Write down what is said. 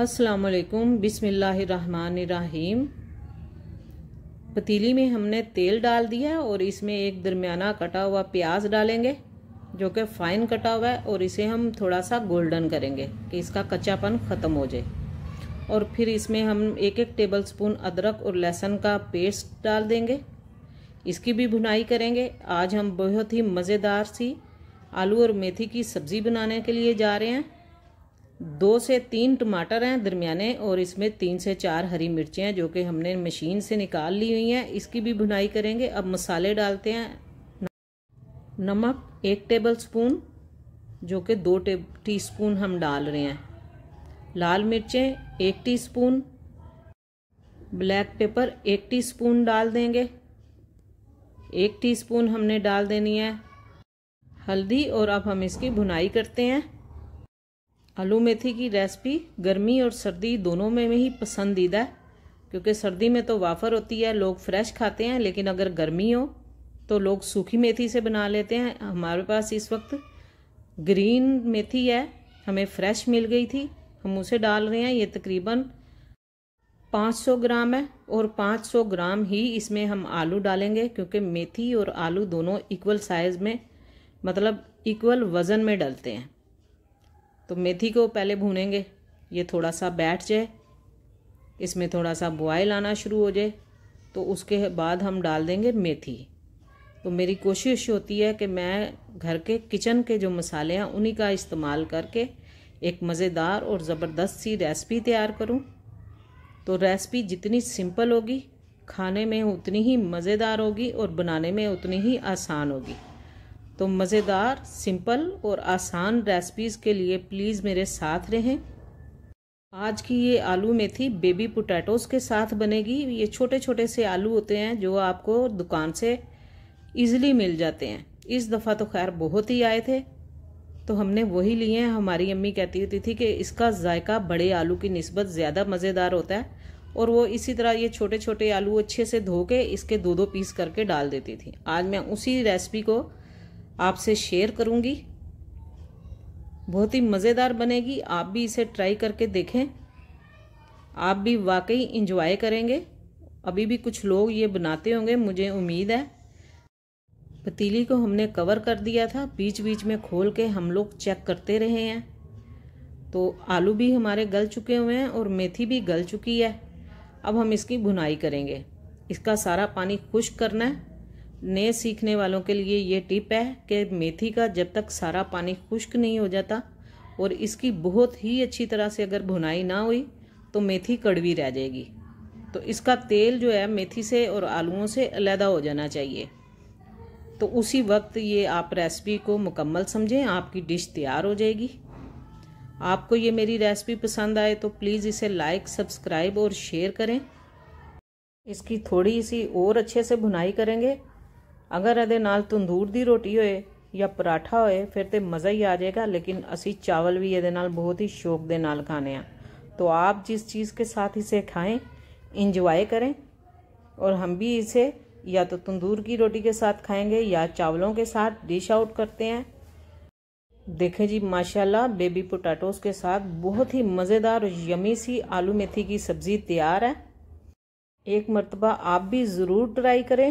अस्सलाम वालेकुम बिसमीम पतीली में हमने तेल डाल दिया और इसमें एक दरमियाना कटा हुआ प्याज डालेंगे जो कि फाइन कटा हुआ है और इसे हम थोड़ा सा गोल्डन करेंगे कि इसका कच्चापन ख़त्म हो जाए और फिर इसमें हम एक एक टेबल स्पून अदरक और लहसुन का पेस्ट डाल देंगे इसकी भी भुनाई करेंगे आज हम बहुत ही मज़ेदार सी आलू और मेथी की सब्ज़ी बनाने के लिए जा रहे हैं दो से तीन टमाटर हैं दरमियाने और इसमें तीन से चार हरी मिर्चें हैं जो कि हमने मशीन से निकाल ली हुई हैं इसकी भी भुनाई करेंगे अब मसाले डालते हैं नमक एक टेबल स्पून जो कि दो टी स्पून हम डाल रहे हैं लाल मिर्चें एक टीस्पून ब्लैक पेपर एक टीस्पून डाल देंगे एक टीस्पून हमने डाल देनी है हल्दी और अब हम इसकी भुनाई करते हैं आलू मेथी की रेसिपी गर्मी और सर्दी दोनों में ही पसंदीदा है क्योंकि सर्दी में तो वाफर होती है लोग फ्रेश खाते हैं लेकिन अगर गर्मी हो तो लोग सूखी मेथी से बना लेते हैं हमारे पास इस वक्त ग्रीन मेथी है हमें फ्रेश मिल गई थी हम उसे डाल रहे हैं ये तकरीबन 500 ग्राम है और 500 ग्राम ही इसमें हम आलू डालेंगे क्योंकि मेथी और आलू दोनों इक्वल साइज़ में मतलब इक्वल वज़न में डलते हैं तो मेथी को पहले भूनेंगे ये थोड़ा सा बैठ जाए इसमें थोड़ा सा बॉयल आना शुरू हो जाए तो उसके बाद हम डाल देंगे मेथी तो मेरी कोशिश होती है कि मैं घर के किचन के जो मसाले हैं उन्हीं का इस्तेमाल करके एक मज़ेदार और ज़बरदस्त सी रेसिपी तैयार करूं तो रेसिपी जितनी सिंपल होगी खाने में उतनी ही मज़ेदार होगी और बनाने में उतनी ही आसान होगी तो मज़ेदार सिंपल और आसान रेसिपीज़ के लिए प्लीज़ मेरे साथ रहें आज की ये आलू मेथी बेबी पोटैटोज़ के साथ बनेगी ये छोटे छोटे से आलू होते हैं जो आपको दुकान से ईज़िली मिल जाते हैं इस दफ़ा तो खैर बहुत ही आए थे तो हमने वही लिए हैं हमारी अम्मी कहती होती थी कि इसका जायका बड़े आलू की नस्बत ज़्यादा मज़ेदार होता है और वो इसी तरह ये छोटे छोटे आलू अच्छे से धो के इसके दो दो पीस करके डाल देती थी आज मैं उसी रेसिपी को आपसे शेयर करूँगी बहुत ही मज़ेदार बनेगी आप भी इसे ट्राई करके देखें आप भी वाकई इंजॉय करेंगे अभी भी कुछ लोग ये बनाते होंगे मुझे उम्मीद है पतीली को हमने कवर कर दिया था बीच बीच में खोल के हम लोग चेक करते रहे हैं तो आलू भी हमारे गल चुके हुए हैं और मेथी भी गल चुकी है अब हम इसकी भुनाई करेंगे इसका सारा पानी खुश्क करना है नए सीखने वालों के लिए ये टिप है कि मेथी का जब तक सारा पानी खुश्क नहीं हो जाता और इसकी बहुत ही अच्छी तरह से अगर भुनाई ना हुई तो मेथी कड़वी रह जाएगी तो इसका तेल जो है मेथी से और आलूओं से अलहदा हो जाना चाहिए तो उसी वक्त ये आप रेसिपी को मुकम्मल समझें आपकी डिश तैयार हो जाएगी आपको ये मेरी रेसिपी पसंद आए तो प्लीज़ इसे लाइक सब्सक्राइब और शेयर करें इसकी थोड़ी सी और अच्छे से भुनाई करेंगे अगर ये तंदूर की रोटी ਰੋਟੀ या पराठा होए फिर तो मज़ा ही आ जाएगा लेकिन असी चावल भी ये बहुत ही शौक के नाल खाने तो आप जिस चीज़ के साथ इसे खाएं इंजॉय करें और हम भी इसे या तो तंदूर की रोटी के साथ खाएंगे या चावलों के साथ डिश आउट करते हैं देखें जी माशाल्लाह बेबी पोटैटोस के साथ बहुत ही मज़ेदार और यमी सी आलू मेथी की सब्ज़ी तैयार है एक मरतबा आप भी ज़रूर ट्राई करें